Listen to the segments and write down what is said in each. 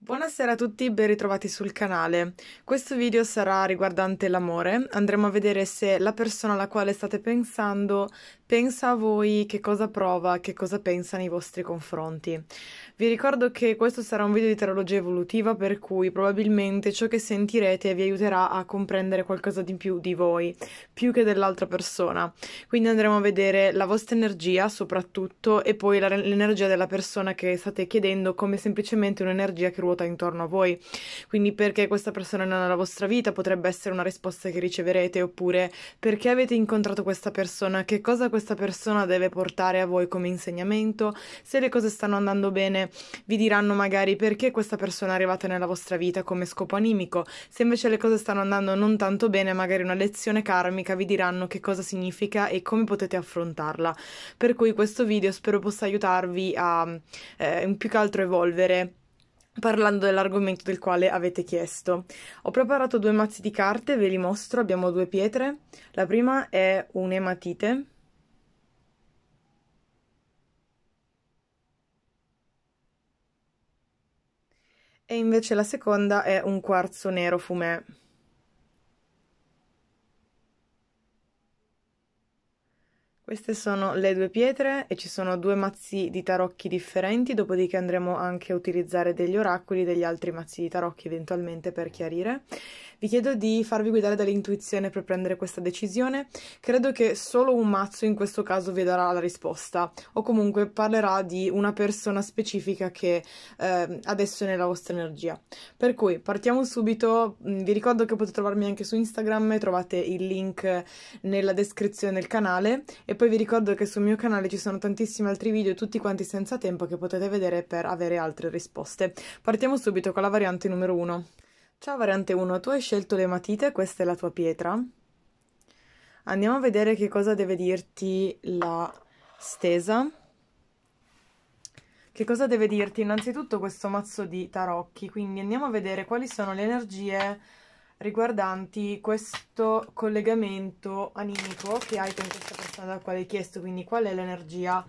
Buonasera a tutti ben ritrovati sul canale. Questo video sarà riguardante l'amore. Andremo a vedere se la persona alla quale state pensando Pensa a voi che cosa prova, che cosa pensa nei vostri confronti. Vi ricordo che questo sarà un video di teologia evolutiva per cui probabilmente ciò che sentirete vi aiuterà a comprendere qualcosa di più di voi, più che dell'altra persona. Quindi andremo a vedere la vostra energia soprattutto e poi la, l'energia della persona che state chiedendo come semplicemente un'energia che ruota intorno a voi. Quindi perché questa persona non è nella vostra vita potrebbe essere una risposta che riceverete oppure perché avete incontrato questa persona, che cosa questa questa persona deve portare a voi come insegnamento, se le cose stanno andando bene vi diranno magari perché questa persona è arrivata nella vostra vita come scopo animico, se invece le cose stanno andando non tanto bene magari una lezione karmica vi diranno che cosa significa e come potete affrontarla. Per cui questo video spero possa aiutarvi a eh, più che altro evolvere parlando dell'argomento del quale avete chiesto. Ho preparato due mazzi di carte, ve li mostro, abbiamo due pietre. La prima è un'ematite e invece la seconda è un quarzo nero fumé. Queste sono le due pietre e ci sono due mazzi di tarocchi differenti, dopodiché andremo anche a utilizzare degli oracoli e degli altri mazzi di tarocchi eventualmente per chiarire. Vi chiedo di farvi guidare dall'intuizione per prendere questa decisione. Credo che solo un mazzo in questo caso vi darà la risposta o comunque parlerà di una persona specifica che eh, adesso è nella vostra energia. Per cui partiamo subito. Mm, vi ricordo che potete trovarmi anche su Instagram, trovate il link nella descrizione del canale e poi vi ricordo che sul mio canale ci sono tantissimi altri video, tutti quanti senza tempo che potete vedere per avere altre risposte. Partiamo subito con la variante numero 1. Ciao variante 1, tu hai scelto le matite, questa è la tua pietra. Andiamo a vedere che cosa deve dirti la stesa. Che cosa deve dirti innanzitutto questo mazzo di tarocchi? Quindi andiamo a vedere quali sono le energie riguardanti questo collegamento animico che hai con questa persona da quale hai chiesto, quindi qual è l'energia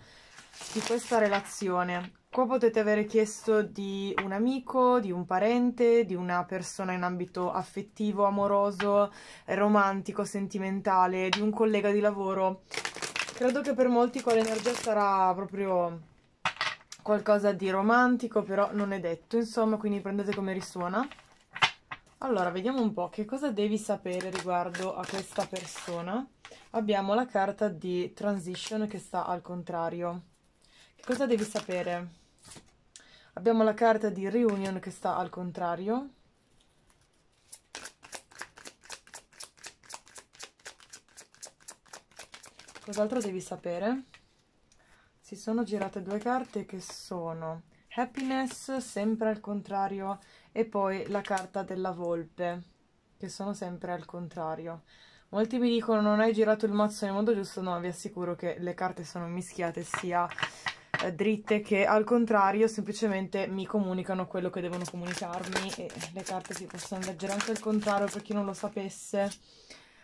di questa relazione. Qua potete avere chiesto di un amico, di un parente, di una persona in ambito affettivo, amoroso, romantico, sentimentale, di un collega di lavoro. Credo che per molti con l'energia sarà proprio qualcosa di romantico, però non è detto, insomma, quindi prendete come risuona. Allora, vediamo un po' che cosa devi sapere riguardo a questa persona. Abbiamo la carta di transition che sta al contrario. Che cosa devi sapere? Abbiamo la carta di Reunion che sta al contrario. Cos'altro devi sapere? Si sono girate due carte che sono Happiness, sempre al contrario, e poi la carta della volpe, che sono sempre al contrario. Molti mi dicono non hai girato il mazzo nel modo giusto, no, vi assicuro che le carte sono mischiate sia eh, dritte che al contrario semplicemente mi comunicano quello che devono comunicarmi e le carte si possono leggere anche al contrario per chi non lo sapesse.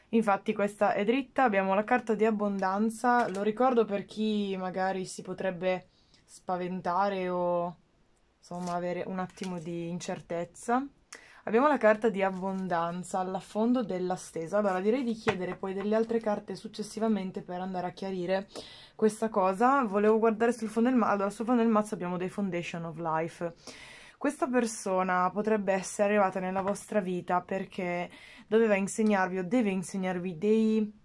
Infatti questa è dritta, abbiamo la carta di abbondanza, lo ricordo per chi magari si potrebbe spaventare o insomma avere un attimo di incertezza. Abbiamo la carta di abbondanza all'affondo della stesa. Allora direi di chiedere poi delle altre carte successivamente per andare a chiarire questa cosa. Volevo guardare sul fondo del mazzo. Allora sul fondo del mazzo abbiamo dei Foundation of Life. Questa persona potrebbe essere arrivata nella vostra vita perché doveva insegnarvi o deve insegnarvi dei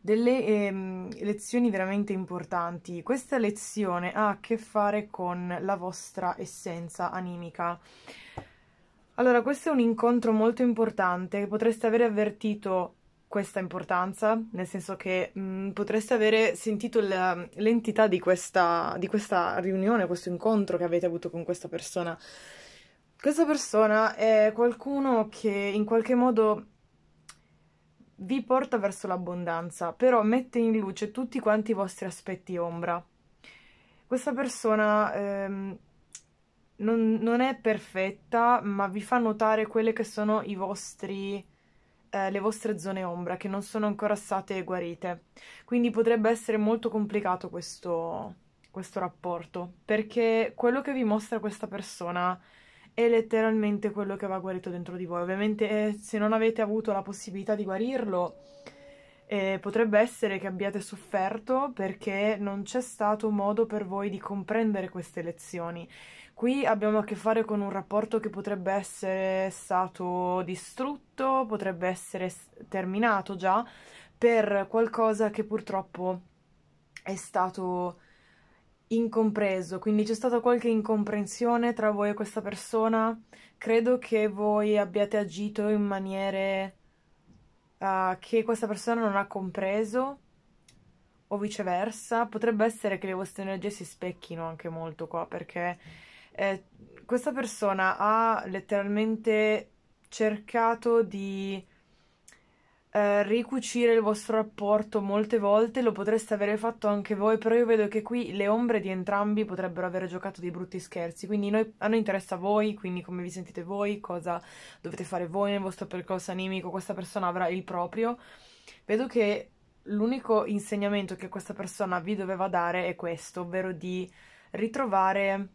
delle ehm, lezioni veramente importanti. Questa lezione ha a che fare con la vostra essenza animica. Allora, questo è un incontro molto importante, potreste aver avvertito questa importanza, nel senso che mh, mm, potreste avere sentito la, l'entità di questa, di questa riunione, questo incontro che avete avuto con questa persona. Questa persona è qualcuno che in qualche modo vi porta verso l'abbondanza, però mette in luce tutti quanti i vostri aspetti ombra. Questa persona ehm, non, non, è perfetta, ma vi fa notare quelle che sono i vostri, eh, le vostre zone ombra, che non sono ancora state guarite. Quindi potrebbe essere molto complicato questo, questo rapporto, perché quello che vi mostra questa persona è letteralmente quello che va guarito dentro di voi. Ovviamente eh, se non avete avuto la possibilità di guarirlo eh, potrebbe essere che abbiate sofferto perché non c'è stato modo per voi di comprendere queste lezioni. Qui abbiamo a che fare con un rapporto che potrebbe essere stato distrutto, potrebbe essere terminato già per qualcosa che purtroppo è stato incompreso, quindi c'è stata qualche incomprensione tra voi e questa persona. Credo che voi abbiate agito in maniere uh, che questa persona non ha compreso o viceversa, potrebbe essere che le vostre energie si specchino anche molto qua perché eh, questa persona ha letteralmente cercato di eh, ricucire il vostro rapporto molte volte, lo potreste avere fatto anche voi, però io vedo che qui le ombre di entrambi potrebbero aver giocato dei brutti scherzi, quindi noi, a noi interessa voi, quindi come vi sentite voi, cosa dovete fare voi nel vostro percorso animico, questa persona avrà il proprio. Vedo che l'unico insegnamento che questa persona vi doveva dare è questo, ovvero di ritrovare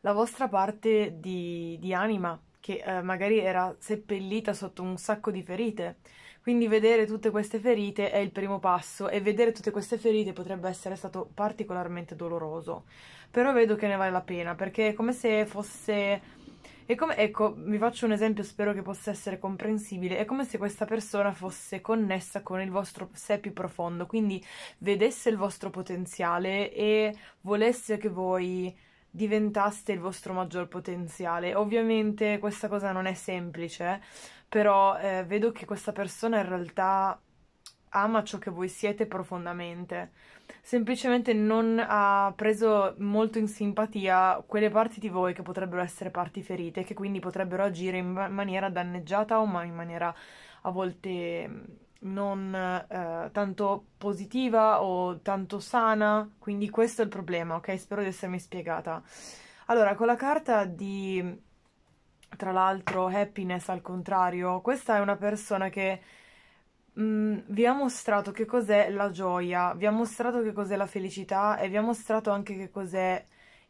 la vostra parte di, di anima, che eh, magari era seppellita sotto un sacco di ferite. Quindi vedere tutte queste ferite è il primo passo e vedere tutte queste ferite potrebbe essere stato particolarmente doloroso. Però vedo che ne vale la pena perché è come se fosse... Come... Ecco, vi faccio un esempio, spero che possa essere comprensibile. È come se questa persona fosse connessa con il vostro sé più profondo, quindi vedesse il vostro potenziale e volesse che voi diventaste il vostro maggior potenziale. Ovviamente questa cosa non è semplice, però eh, vedo che questa persona in realtà ama ciò che voi siete profondamente. Semplicemente non ha preso molto in simpatia quelle parti di voi che potrebbero essere parti ferite, che quindi potrebbero agire in maniera danneggiata o in maniera a volte non eh, tanto positiva o tanto sana, quindi questo è il problema, ok? Spero di essermi spiegata. Allora, con la carta di, tra l'altro, happiness al contrario, questa è una persona che mh, mm, vi ha mostrato che cos'è la gioia, vi ha mostrato che cos'è la felicità e vi ha mostrato anche che cos'è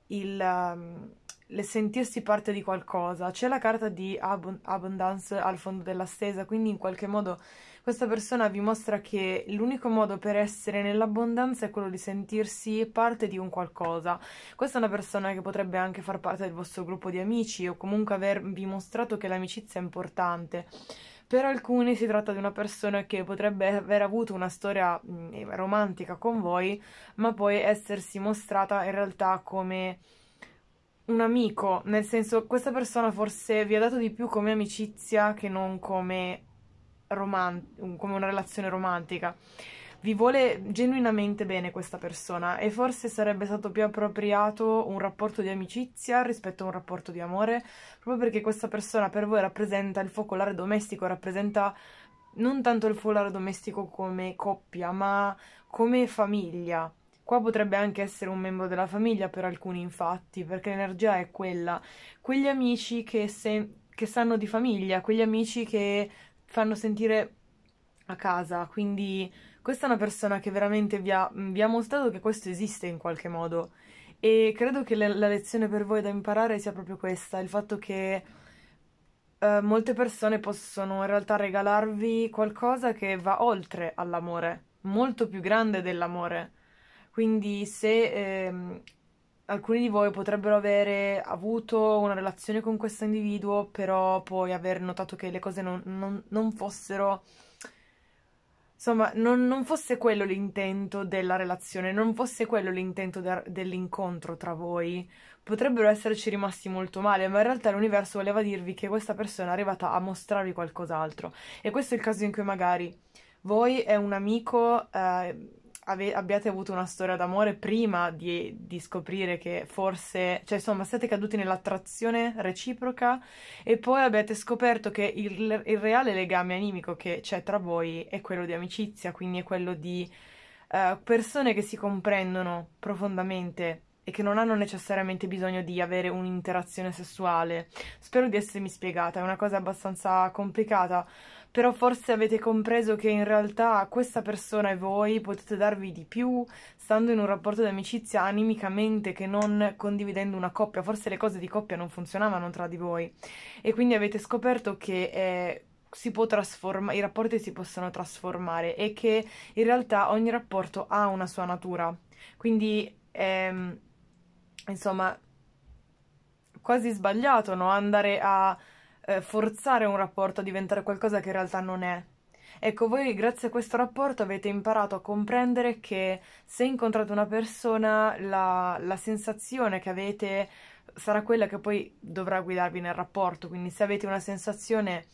il... Um, ehm, le sentirsi parte di qualcosa. C'è la carta di Ab- Abundance al fondo della stesa, quindi in qualche modo questa persona vi mostra che l'unico modo per essere nell'abbondanza è quello di sentirsi parte di un qualcosa. Questa è una persona che potrebbe anche far parte del vostro gruppo di amici o comunque avervi mostrato che l'amicizia è importante. Per alcuni si tratta di una persona che potrebbe aver avuto una storia mm, romantica con voi, ma poi essersi mostrata in realtà come un amico, nel senso questa persona forse vi ha dato di più come amicizia che non come romant- come una relazione romantica. Vi vuole genuinamente bene questa persona e forse sarebbe stato più appropriato un rapporto di amicizia rispetto a un rapporto di amore, proprio perché questa persona per voi rappresenta il focolare domestico, rappresenta non tanto il focolare domestico come coppia, ma come famiglia. Qua potrebbe anche essere un membro della famiglia per alcuni, infatti, perché l'energia è quella. Quegli amici che, se, che sanno di famiglia, quegli amici che fanno sentire a casa, quindi questa è una persona che veramente vi ha, vi ha mostrato che questo esiste in qualche modo e credo che le, la lezione per voi da imparare sia proprio questa, il fatto che eh, molte persone possono in realtà regalarvi qualcosa che va oltre all'amore, molto più grande dell'amore. Quindi se eh, alcuni di voi potrebbero avere avuto una relazione con questo individuo, però poi aver notato che le cose non, non, non fossero. Insomma, non, non, fosse quello l'intento della relazione, non fosse quello l'intento de- dell'incontro tra voi, potrebbero esserci rimasti molto male, ma in realtà l'universo voleva dirvi che questa persona è arrivata a mostrarvi qualcos'altro. E questo è il caso in cui magari voi è un amico. Eh, ave- abbiate avuto una storia d'amore prima di, di, scoprire che forse, cioè insomma, siete caduti nell'attrazione reciproca e poi abbiate scoperto che il, il reale legame animico che c'è tra voi è quello di amicizia, quindi è quello di uh, persone che si comprendono profondamente e che non hanno necessariamente bisogno di avere un'interazione sessuale. Spero di essermi spiegata, è una cosa abbastanza complicata però forse avete compreso che in realtà questa persona e voi potete darvi di più stando in un rapporto di amicizia animicamente che non condividendo una coppia, forse le cose di coppia non funzionavano tra di voi e quindi avete scoperto che eh, si può trasformare, i rapporti si possono trasformare e che in realtà ogni rapporto ha una sua natura. Quindi, ehm, insomma, quasi sbagliato no? andare a eh, forzare un rapporto a diventare qualcosa che in realtà non è. Ecco, voi grazie a questo rapporto avete imparato a comprendere che se incontrate una persona, la, la sensazione che avete sarà quella che poi dovrà guidarvi nel rapporto. Quindi se avete una sensazione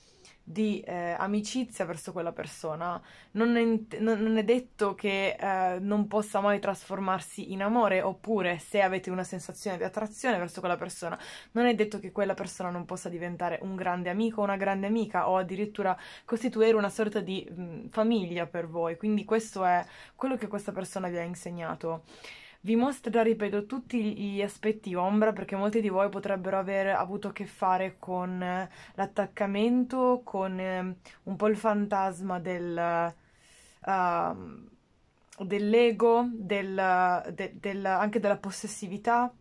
di eh, amicizia verso quella persona, non è, non è detto che eh, non possa mai trasformarsi in amore, oppure se avete una sensazione di attrazione verso quella persona, non è detto che quella persona non possa diventare un grande amico o una grande amica, o addirittura costituire una sorta di mh, mm, famiglia per voi. Quindi questo è quello che questa persona vi ha insegnato. Vi mostra, ripeto, tutti gli aspetti ombra perché molti di voi potrebbero aver avuto a che fare con eh, l'attaccamento, con ehm, un po' il fantasma del... Uh, dell'ego, del, de, del, anche della possessività,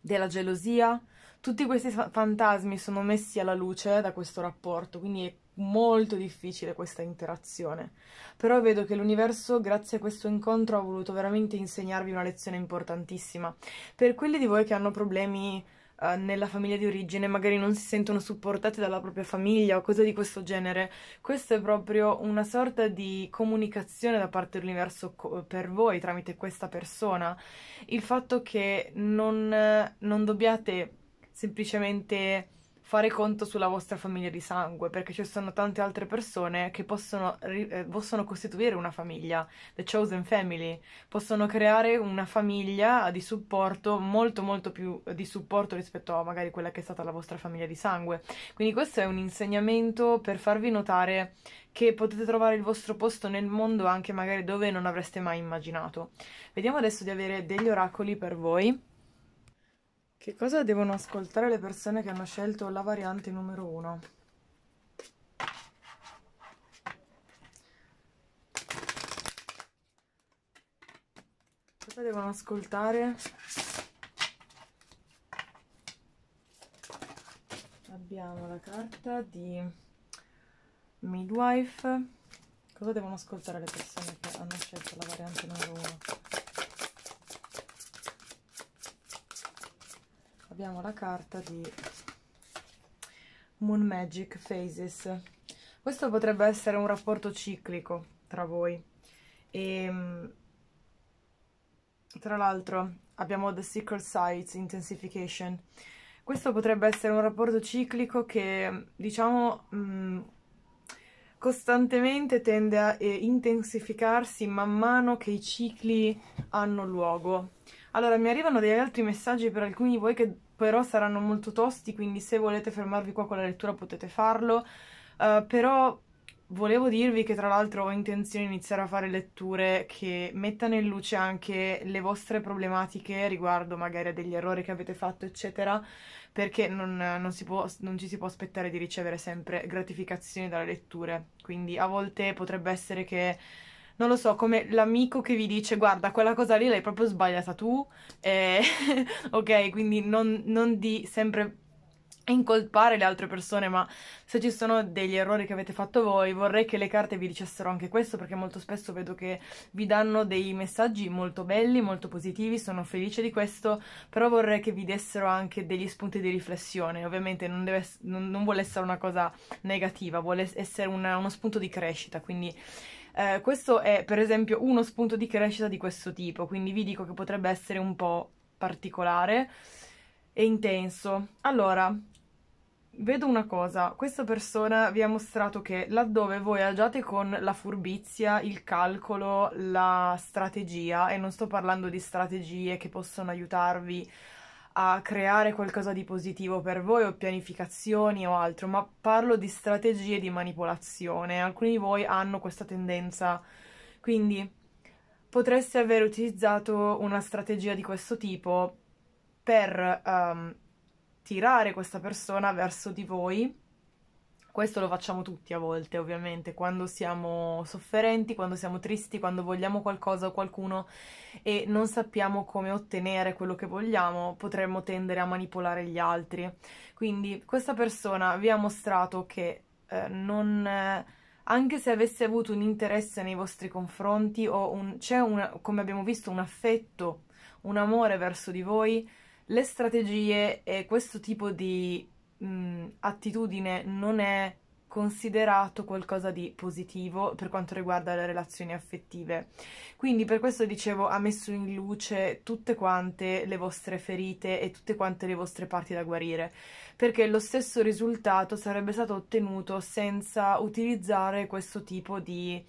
della gelosia. Tutti questi fantasmi sono messi alla luce da questo rapporto, quindi è molto difficile questa interazione, però vedo che l'universo, grazie a questo incontro, ha voluto veramente insegnarvi una lezione importantissima. Per quelli di voi che hanno problemi eh, nella famiglia di origine, magari non si sentono supportati dalla propria famiglia o cose di questo genere, questa è proprio una sorta di comunicazione da parte dell'universo co- per voi tramite questa persona. Il fatto che non, non dobbiate semplicemente fare conto sulla vostra famiglia di sangue, perché ci sono tante altre persone che possono, eh, possono costituire una famiglia, the chosen family, possono creare una famiglia di supporto, molto molto più eh, di supporto rispetto a magari quella che è stata la vostra famiglia di sangue. Quindi questo è un insegnamento per farvi notare che potete trovare il vostro posto nel mondo anche magari dove non avreste mai immaginato. Vediamo adesso di avere degli oracoli per voi. Che cosa devono ascoltare le persone che hanno scelto la variante numero 1? Cosa devono ascoltare? Abbiamo la carta di Midwife. Cosa devono ascoltare le persone che hanno scelto la variante numero 1? abbiamo la carta di Moon Magic Phases. Questo potrebbe essere un rapporto ciclico tra voi. E, ehm, tra l'altro abbiamo The Secret Sites Intensification. Questo potrebbe essere un rapporto ciclico che, diciamo, mh, mm, costantemente tende a eh, intensificarsi man mano che i cicli hanno luogo. Allora, mi arrivano degli altri messaggi per alcuni di voi che però saranno molto tosti, quindi se volete fermarvi qua con la lettura potete farlo. Uh, però volevo dirvi che tra l'altro ho intenzione di iniziare a fare letture che mettano in luce anche le vostre problematiche riguardo magari a degli errori che avete fatto, eccetera, perché non, non, si può, non ci si può aspettare di ricevere sempre gratificazioni dalle letture. Quindi a volte potrebbe essere che non lo so, come l'amico che vi dice guarda quella cosa lì l'hai proprio sbagliata tu, eh, ok, quindi non, non di sempre incolpare le altre persone, ma se ci sono degli errori che avete fatto voi, vorrei che le carte vi dicessero anche questo, perché molto spesso vedo che vi danno dei messaggi molto belli, molto positivi, sono felice di questo, però vorrei che vi dessero anche degli spunti di riflessione. Ovviamente non, deve, non, non vuole essere una cosa negativa, vuole essere una, uno spunto di crescita, quindi eh, questo è per esempio uno spunto di crescita di questo tipo, quindi vi dico che potrebbe essere un po' particolare e intenso. Allora, vedo una cosa, questa persona vi ha mostrato che laddove voi agiate con la furbizia, il calcolo, la strategia, e non sto parlando di strategie che possono aiutarvi a creare qualcosa di positivo per voi o pianificazioni o altro, ma parlo di strategie di manipolazione. Alcuni di voi hanno questa tendenza, quindi potreste aver utilizzato una strategia di questo tipo per um, tirare questa persona verso di voi questo lo facciamo tutti a volte, ovviamente, quando siamo sofferenti, quando siamo tristi, quando vogliamo qualcosa o qualcuno e non sappiamo come ottenere quello che vogliamo, potremmo tendere a manipolare gli altri. Quindi questa persona vi ha mostrato che eh, non... Eh, anche se avesse avuto un interesse nei vostri confronti o un, c'è, una, come abbiamo visto, un affetto, un amore verso di voi, le strategie e questo tipo di mh, attitudine non è considerato qualcosa di positivo per quanto riguarda le relazioni affettive. Quindi per questo dicevo ha messo in luce tutte quante le vostre ferite e tutte quante le vostre parti da guarire, perché lo stesso risultato sarebbe stato ottenuto senza utilizzare questo tipo di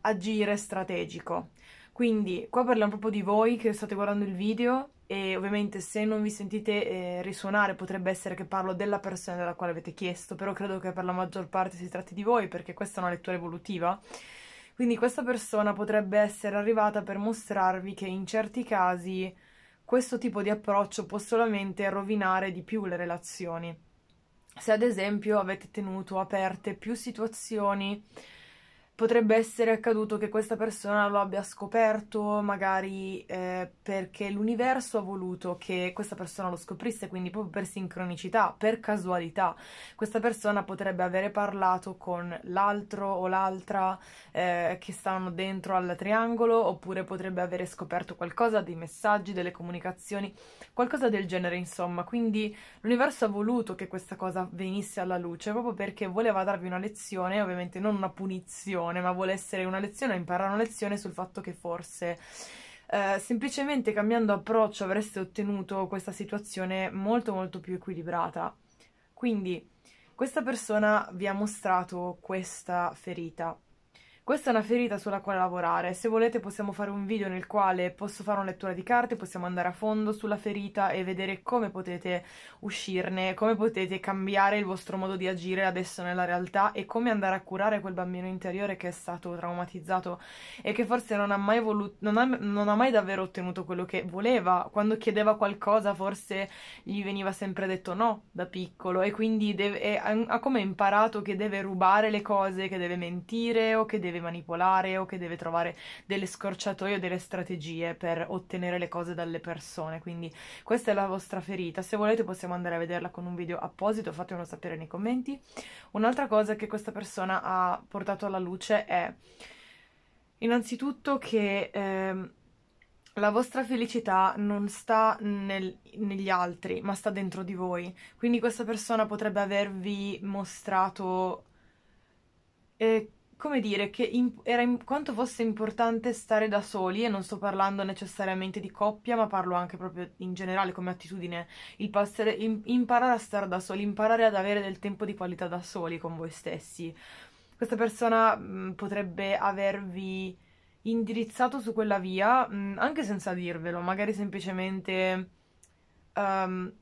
agire strategico. Quindi qua parliamo proprio di voi che state guardando il video e ovviamente se non vi sentite eh, risuonare potrebbe essere che parlo della persona della quale avete chiesto, però credo che per la maggior parte si tratti di voi perché questa è una lettura evolutiva. Quindi questa persona potrebbe essere arrivata per mostrarvi che in certi casi questo tipo di approccio può solamente rovinare di più le relazioni. Se ad esempio avete tenuto aperte più situazioni potrebbe essere accaduto che questa persona lo abbia scoperto magari eh, perché l'universo ha voluto che questa persona lo scoprisse, quindi proprio per sincronicità, per casualità. Questa persona potrebbe avere parlato con l'altro o l'altra eh, che stanno dentro al triangolo, oppure potrebbe avere scoperto qualcosa, dei messaggi, delle comunicazioni, qualcosa del genere, insomma. Quindi l'universo ha voluto che questa cosa venisse alla luce proprio perché voleva darvi una lezione, ovviamente non una punizione lezione, ma vuole essere una lezione imparare una lezione sul fatto che forse eh, semplicemente cambiando approccio avreste ottenuto questa situazione molto molto più equilibrata. Quindi questa persona vi ha mostrato questa ferita questa è una ferita sulla quale lavorare. Se volete possiamo fare un video nel quale posso fare una lettura di carte, possiamo andare a fondo sulla ferita e vedere come potete uscirne, come potete cambiare il vostro modo di agire adesso nella realtà e come andare a curare quel bambino interiore che è stato traumatizzato e che forse non ha mai voluto, non ha, non ha mai davvero ottenuto quello che voleva. Quando chiedeva qualcosa forse gli veniva sempre detto no da piccolo e quindi deve, è, ha come imparato che deve rubare le cose, che deve mentire o che deve manipolare o che deve trovare delle scorciatoie o delle strategie per ottenere le cose dalle persone. Quindi questa è la vostra ferita. Se volete possiamo andare a vederla con un video apposito, fatemelo sapere nei commenti. Un'altra cosa che questa persona ha portato alla luce è innanzitutto che... Ehm, la vostra felicità non sta nel, negli altri, ma sta dentro di voi. Quindi questa persona potrebbe avervi mostrato eh, come dire, che in, era in, quanto fosse importante stare da soli, e non sto parlando necessariamente di coppia, ma parlo anche proprio in generale come attitudine, il passare, in, imparare a stare da soli, imparare ad avere del tempo di qualità da soli con voi stessi. Questa persona mh, mm, potrebbe avervi indirizzato su quella via, mh, mm, anche senza dirvelo, magari semplicemente um,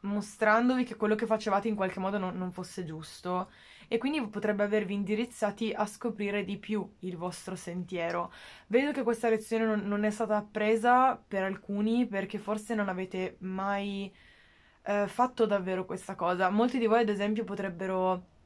mostrandovi che quello che facevate in qualche modo non, non fosse giusto e quindi potrebbe avervi indirizzati a scoprire di più il vostro sentiero. Vedo che questa lezione non, non è stata appresa per alcuni perché forse non avete mai eh, fatto davvero questa cosa. Molti di voi, ad esempio, potrebbero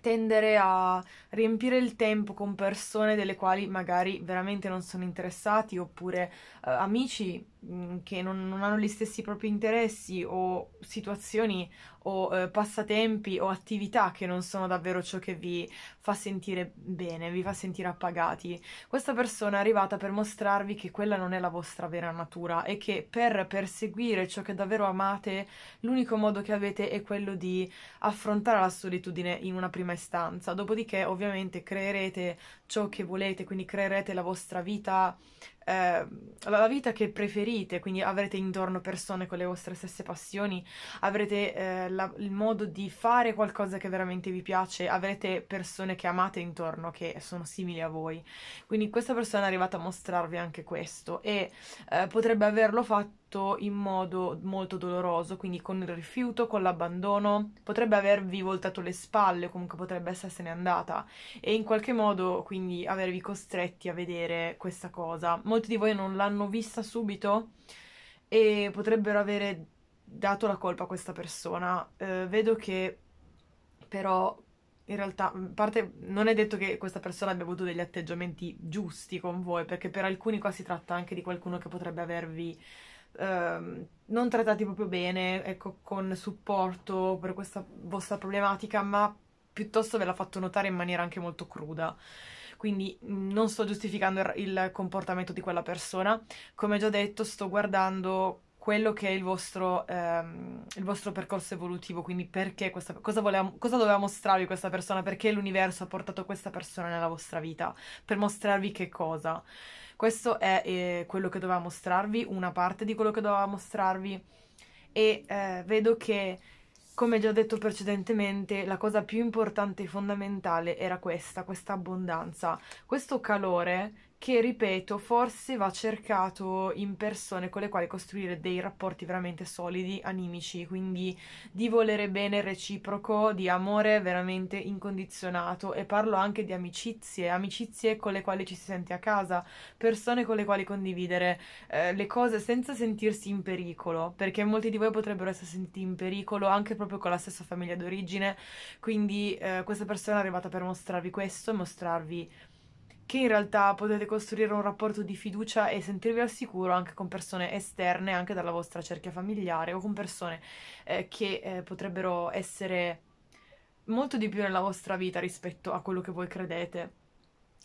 tendere a riempire il tempo con persone delle quali magari veramente non sono interessati oppure eh, amici Mm, che non, non, hanno gli stessi propri interessi o situazioni o eh, passatempi o attività che non sono davvero ciò che vi fa sentire bene, vi fa sentire appagati. Questa persona è arrivata per mostrarvi che quella non è la vostra vera natura e che per perseguire ciò che davvero amate, l'unico modo che avete è quello di affrontare la solitudine in una prima istanza. Dopodiché, ovviamente, creerete ciò che volete, quindi creerete la vostra vita eh, la vita che preferite, quindi avrete intorno persone con le vostre stesse passioni, avrete eh, la, il modo di fare qualcosa che veramente vi piace, avrete persone che amate intorno che sono simili a voi. Quindi questa persona è arrivata a mostrarvi anche questo e eh, potrebbe averlo fatto fatto in modo molto doloroso, quindi con il rifiuto, con l'abbandono, potrebbe avervi voltato le spalle, comunque potrebbe essersene andata e in qualche modo quindi avervi costretti a vedere questa cosa. Molti di voi non l'hanno vista subito e potrebbero avere dato la colpa a questa persona. Eh, vedo che però in realtà, parte, non è detto che questa persona abbia avuto degli atteggiamenti giusti con voi, perché per alcuni qua si tratta anche di qualcuno che potrebbe avervi Ehm, non trattati proprio bene, ecco, con supporto per questa vostra problematica, ma piuttosto ve l'ha fatto notare in maniera anche molto cruda. Quindi mm, non sto giustificando il comportamento di quella persona, come già detto sto guardando quello che è il vostro, ehm, il vostro percorso evolutivo, quindi perché questa, cosa, voleva, cosa doveva mostrarvi questa persona, perché l'universo ha portato questa persona nella vostra vita, per mostrarvi che cosa. Questo è eh, quello che doveva mostrarvi, una parte di quello che doveva mostrarvi e eh, vedo che, come già detto precedentemente, la cosa più importante e fondamentale era questa, questa abbondanza, questo calore che ripeto, forse va cercato in persone con le quali costruire dei rapporti veramente solidi, animici, quindi di volere bene reciproco, di amore veramente incondizionato e parlo anche di amicizie, amicizie con le quali ci si sente a casa, persone con le quali condividere eh, le cose senza sentirsi in pericolo, perché molti di voi potrebbero essere sentiti in pericolo anche proprio con la stessa famiglia d'origine, quindi eh, questa persona è arrivata per mostrarvi questo, mostrarvi che in realtà potete costruire un rapporto di fiducia e sentirvi al sicuro anche con persone esterne, anche dalla vostra cerchia familiare o con persone eh, che eh, potrebbero essere molto di più nella vostra vita rispetto a quello che voi credete.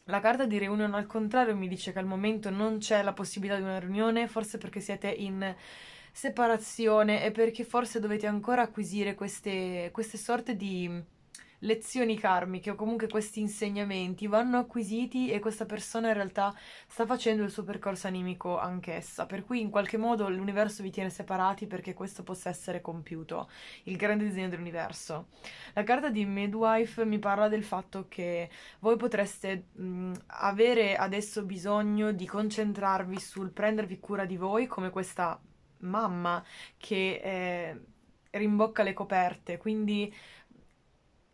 La carta di reunion al contrario mi dice che al momento non c'è la possibilità di una riunione, forse perché siete in separazione e perché forse dovete ancora acquisire queste, queste sorte di lezioni karmiche o comunque questi insegnamenti vanno acquisiti e questa persona in realtà sta facendo il suo percorso animico anch'essa, per cui in qualche modo l'universo vi tiene separati perché questo possa essere compiuto, il grande disegno dell'universo. La carta di Midwife mi parla del fatto che voi potreste mh, mm, avere adesso bisogno di concentrarvi sul prendervi cura di voi come questa mamma che eh, rimbocca le coperte, quindi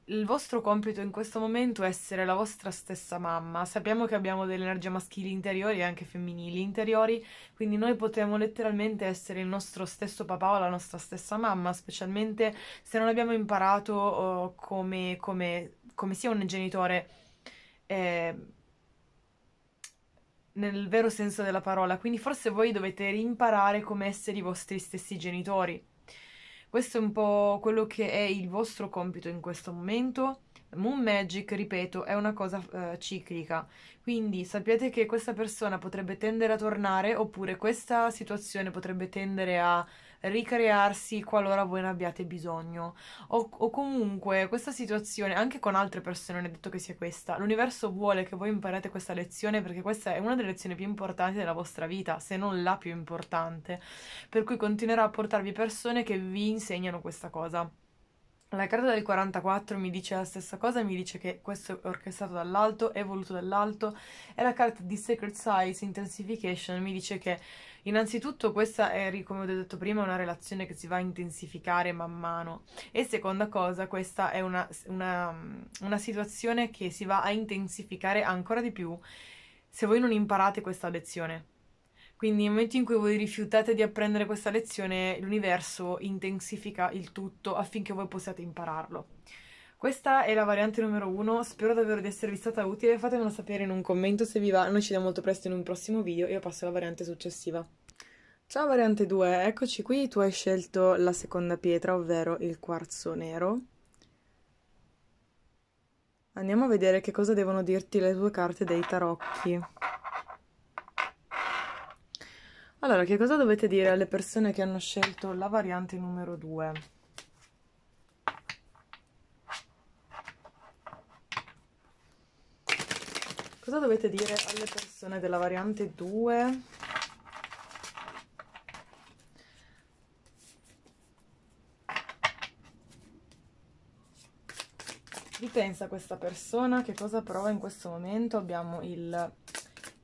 il vostro compito in questo momento è essere la vostra stessa mamma. Sappiamo che abbiamo delle energie maschili interiori e anche femminili interiori, quindi noi potremmo letteralmente essere il nostro stesso papà o la nostra stessa mamma, specialmente se non abbiamo imparato oh, come, come, come, sia un genitore. Eh, nel vero senso della parola, quindi forse voi dovete rimparare come essere i vostri stessi genitori questo è un po' quello che è il vostro compito in questo momento. Moon Magic, ripeto, è una cosa eh, ciclica, quindi sappiate che questa persona potrebbe tendere a tornare oppure questa situazione potrebbe tendere a ricrearsi qualora voi ne abbiate bisogno. O, o comunque questa situazione, anche con altre persone, non è detto che sia questa, l'universo vuole che voi imparate questa lezione perché questa è una delle lezioni più importanti della vostra vita, se non la più importante. Per cui continuerà a portarvi persone che vi insegnano questa cosa. La carta del 44 mi dice la stessa cosa, mi dice che questo è orchestrato dall'alto, è voluto dall'alto, e la carta di Sacred Size Intensification mi dice che innanzitutto questa è, come ho detto prima, una relazione che si va a intensificare man mano, e seconda cosa, questa è una, una, una situazione che si va a intensificare ancora di più se voi non imparate questa lezione quindi nel momento in cui voi rifiutate di apprendere questa lezione, l'universo intensifica il tutto affinché voi possiate impararlo. Questa è la variante numero uno, spero davvero di esservi stata utile, fatemelo sapere in un commento se vi va, noi ci vediamo molto presto in un prossimo video e io passo alla variante successiva. Ciao variante 2, eccoci qui, tu hai scelto la seconda pietra, ovvero il quarzo nero. Andiamo a vedere che cosa devono dirti le tue carte dei tarocchi. Allora, che cosa dovete dire alle persone che hanno scelto la variante numero 2? Cosa dovete dire alle persone della variante 2? Chi pensa questa persona? Che cosa prova in questo momento? Abbiamo il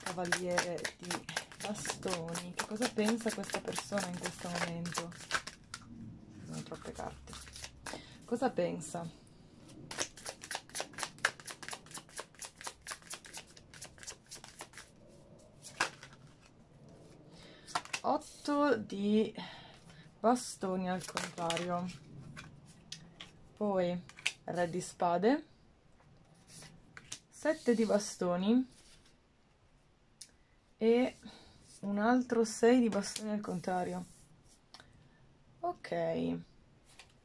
cavaliere di bastoni. Che cosa pensa questa persona in questo momento? Sono troppe carte. Cosa pensa? Otto di bastoni al contrario. Poi re di spade. Sette di bastoni e un altro 6 di bastoni al contrario. Ok,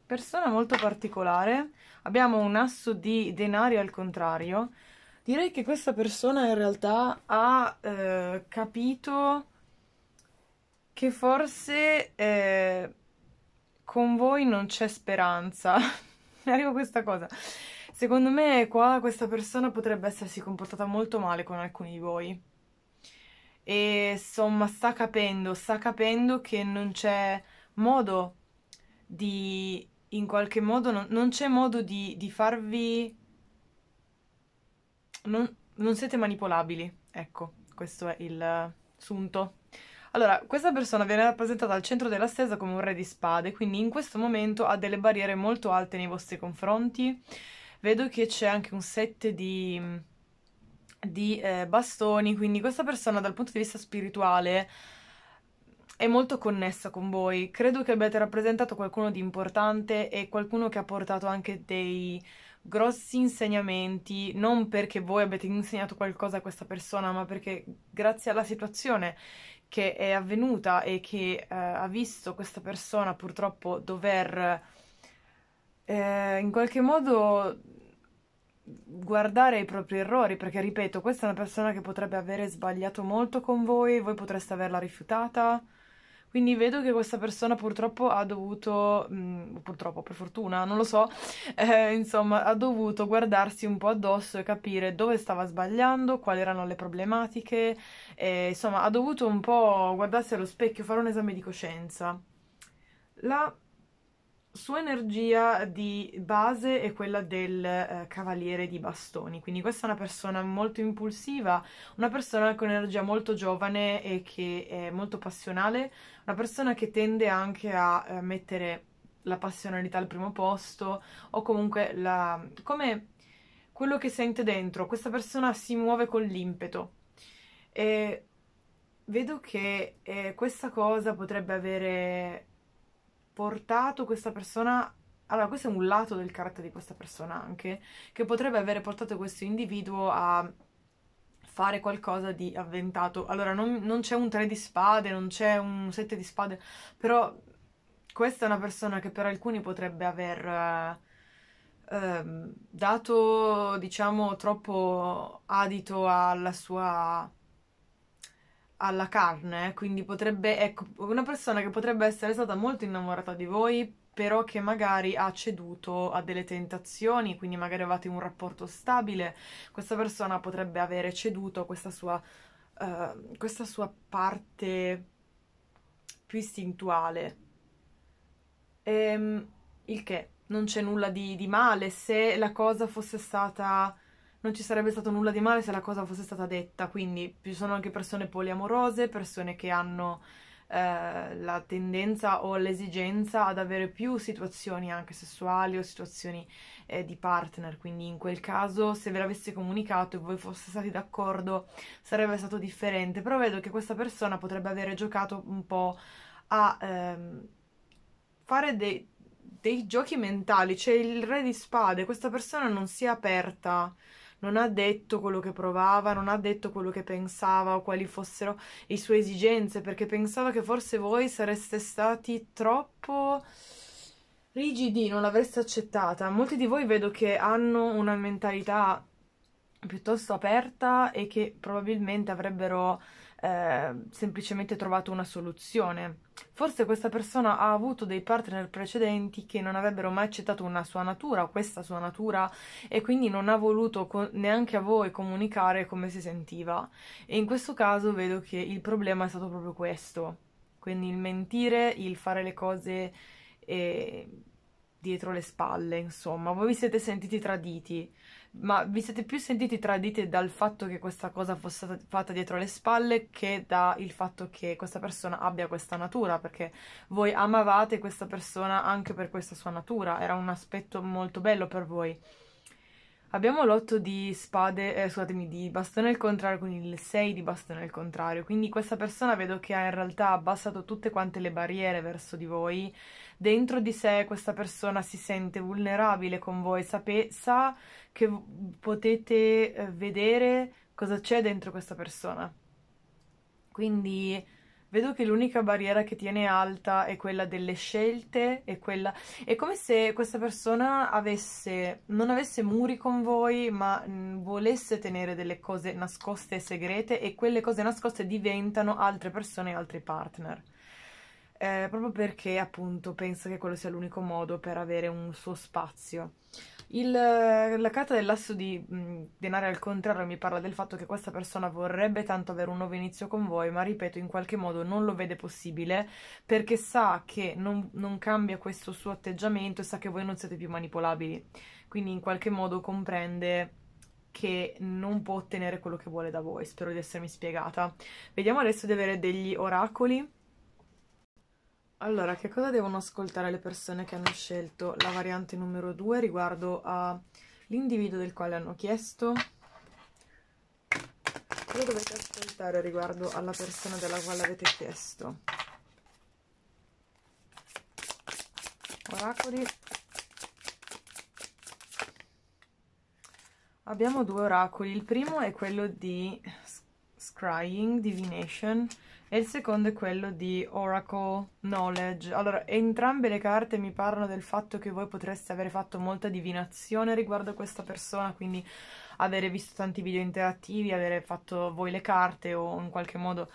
persona molto particolare. Abbiamo un asso di denari al contrario. Direi che questa persona in realtà ha eh, capito che forse eh, con voi non c'è speranza. Arrivo a questa cosa. Secondo me qua questa persona potrebbe essersi comportata molto male con alcuni di voi e insomma sta capendo, sta capendo che non c'è modo di, in qualche modo, non, non c'è modo di, di farvi... Non, non siete manipolabili, ecco, questo è il sunto. Allora, questa persona viene rappresentata al centro della stesa come un re di spade, quindi in questo momento ha delle barriere molto alte nei vostri confronti. Vedo che c'è anche un set di di eh, bastoni, quindi questa persona dal punto di vista spirituale è molto connessa con voi. Credo che abbiate rappresentato qualcuno di importante e qualcuno che ha portato anche dei grossi insegnamenti, non perché voi abbiate insegnato qualcosa a questa persona, ma perché grazie alla situazione che è avvenuta e che eh, ha visto questa persona purtroppo dover eh, in qualche modo guardare i propri errori, perché ripeto, questa è una persona che potrebbe avere sbagliato molto con voi, voi potreste averla rifiutata. Quindi vedo che questa persona purtroppo ha dovuto, mh, mm, purtroppo per fortuna, non lo so, eh, insomma, ha dovuto guardarsi un po' addosso e capire dove stava sbagliando, quali erano le problematiche, eh, insomma, ha dovuto un po' guardarsi allo specchio, fare un esame di coscienza. La sua energia di base è quella del eh, cavaliere di bastoni, quindi questa è una persona molto impulsiva, una persona con energia molto giovane e che è molto passionale, una persona che tende anche a eh, mettere la passionalità al primo posto o comunque la, come quello che sente dentro, questa persona si muove con l'impeto. E vedo che eh, questa cosa potrebbe avere portato questa persona allora, questo è un lato del carattere di questa persona anche, che potrebbe avere portato questo individuo a fare qualcosa di avventato. Allora, non, non c'è un tre di spade, non c'è un sette di spade, però questa è una persona che per alcuni potrebbe aver eh, ehm, dato, diciamo, troppo adito alla sua alla carne, quindi potrebbe, ecco, una persona che potrebbe essere stata molto innamorata di voi, però che magari ha ceduto a delle tentazioni, quindi magari avevate un rapporto stabile, questa persona potrebbe avere ceduto a questa sua, uh, questa sua parte più istintuale. E, ehm, il che non c'è nulla di, di male se la cosa fosse stata non ci sarebbe stato nulla di male se la cosa fosse stata detta, quindi ci sono anche persone poliamorose, persone che hanno eh, la tendenza o l'esigenza ad avere più situazioni anche sessuali o situazioni eh, di partner, quindi in quel caso se ve l'avessi comunicato e voi fosse stati d'accordo sarebbe stato differente, però vedo che questa persona potrebbe avere giocato un po' a ehm, fare dei dei giochi mentali, c'è cioè il re di spade, questa persona non si è aperta non ha detto quello che provava, non ha detto quello che pensava o quali fossero le sue esigenze, perché pensava che forse voi sareste stati troppo rigidi, non l'avreste accettata. Molti di voi vedo che hanno una mentalità piuttosto aperta e che probabilmente avrebbero Ehm, semplicemente trovato una soluzione. Forse questa persona ha avuto dei partner precedenti che non avrebbero mai accettato una sua natura, questa sua natura, e quindi non ha voluto co- neanche a voi comunicare come si sentiva. E in questo caso vedo che il problema è stato proprio questo. Quindi il mentire, il fare le cose e dietro le spalle, insomma, voi vi siete sentiti traditi, ma vi siete più sentiti traditi dal fatto che questa cosa fosse fatta dietro le spalle che dal fatto che questa persona abbia questa natura, perché voi amavate questa persona anche per questa sua natura, era un aspetto molto bello per voi. Abbiamo l'otto di spade, eh, scusatemi, di bastone al contrario con il 6 di bastone al contrario, quindi questa persona vedo che ha in realtà abbassato tutte quante le barriere verso di voi, dentro di sé questa persona si sente vulnerabile con voi, sape- sa che potete eh, vedere cosa c'è dentro questa persona. Quindi vedo che l'unica barriera che tiene alta è quella delle scelte, è, quella... è come se questa persona avesse, non avesse muri con voi, ma mm, volesse tenere delle cose nascoste e segrete e quelle cose nascoste diventano altre persone e altri partner eh, proprio perché appunto pensa che quello sia l'unico modo per avere un suo spazio. Il, la carta dell'asso di mh, mm, denari al contrario mi parla del fatto che questa persona vorrebbe tanto avere un nuovo inizio con voi, ma ripeto, in qualche modo non lo vede possibile perché sa che non, non cambia questo suo atteggiamento e sa che voi non siete più manipolabili. Quindi in qualche modo comprende che non può ottenere quello che vuole da voi. Spero di essermi spiegata. Vediamo adesso di avere degli oracoli allora, che cosa devono ascoltare le persone che hanno scelto la variante numero 2 riguardo all'individuo del quale hanno chiesto? Cosa dovete ascoltare riguardo alla persona della quale avete chiesto? Oracoli. Abbiamo due oracoli. Il primo è quello di Scrying, Divination e il secondo è quello di Oracle Knowledge. Allora, entrambe le carte mi parlano del fatto che voi potreste avere fatto molta divinazione riguardo a questa persona, quindi avere visto tanti video interattivi, avere fatto voi le carte o in qualche modo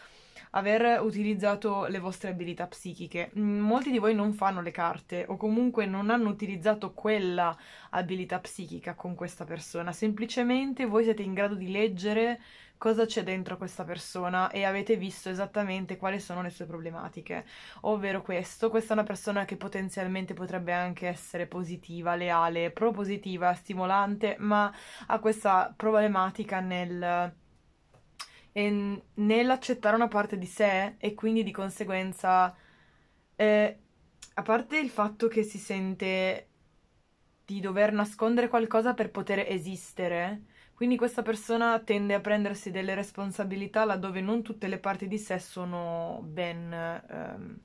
aver utilizzato le vostre abilità psichiche. Mm, molti di voi non fanno le carte o comunque non hanno utilizzato quella abilità psichica con questa persona, semplicemente voi siete in grado di leggere cosa c'è dentro questa persona e avete visto esattamente quali sono le sue problematiche. Ovvero questo, questa è una persona che potenzialmente potrebbe anche essere positiva, leale, propositiva, stimolante, ma ha questa problematica nel nell'accettare una parte di sé e quindi di conseguenza, eh, a parte il fatto che si sente di dover nascondere qualcosa per poter esistere, quindi questa persona tende a prendersi delle responsabilità laddove non tutte le parti di sé sono ben ehm,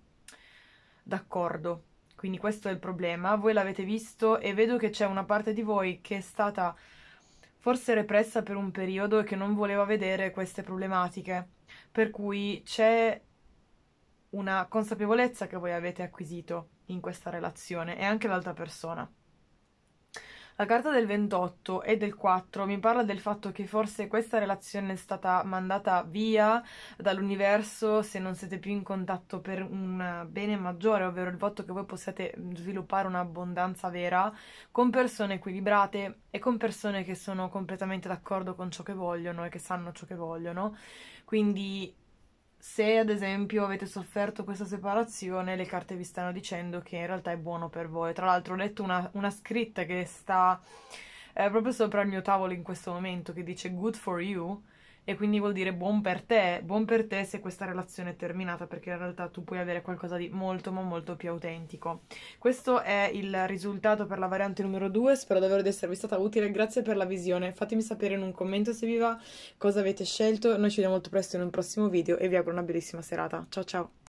d'accordo. Quindi questo è il problema. Voi l'avete visto e vedo che c'è una parte di voi che è stata forse repressa per un periodo e che non voleva vedere queste problematiche. Per cui c'è una consapevolezza che voi avete acquisito in questa relazione e anche l'altra persona. La carta del 28 e del 4 mi parla del fatto che forse questa relazione è stata mandata via dall'universo se non siete più in contatto per un bene maggiore, ovvero il fatto che voi possiate sviluppare un'abbondanza vera con persone equilibrate e con persone che sono completamente d'accordo con ciò che vogliono e che sanno ciò che vogliono. Quindi se ad esempio avete sofferto questa separazione, le carte vi stanno dicendo che in realtà è buono per voi. Tra l'altro ho letto una, una scritta che sta eh, proprio sopra il mio tavolo in questo momento che dice good for you, e quindi vuol dire buon per te, buon per te se questa relazione è terminata perché in realtà tu puoi avere qualcosa di molto ma molto più autentico. Questo è il risultato per la variante numero 2, spero davvero di esservi stata utile, grazie per la visione, fatemi sapere in un commento se vi va cosa avete scelto, noi ci vediamo molto presto in un prossimo video e vi auguro una bellissima serata, ciao ciao!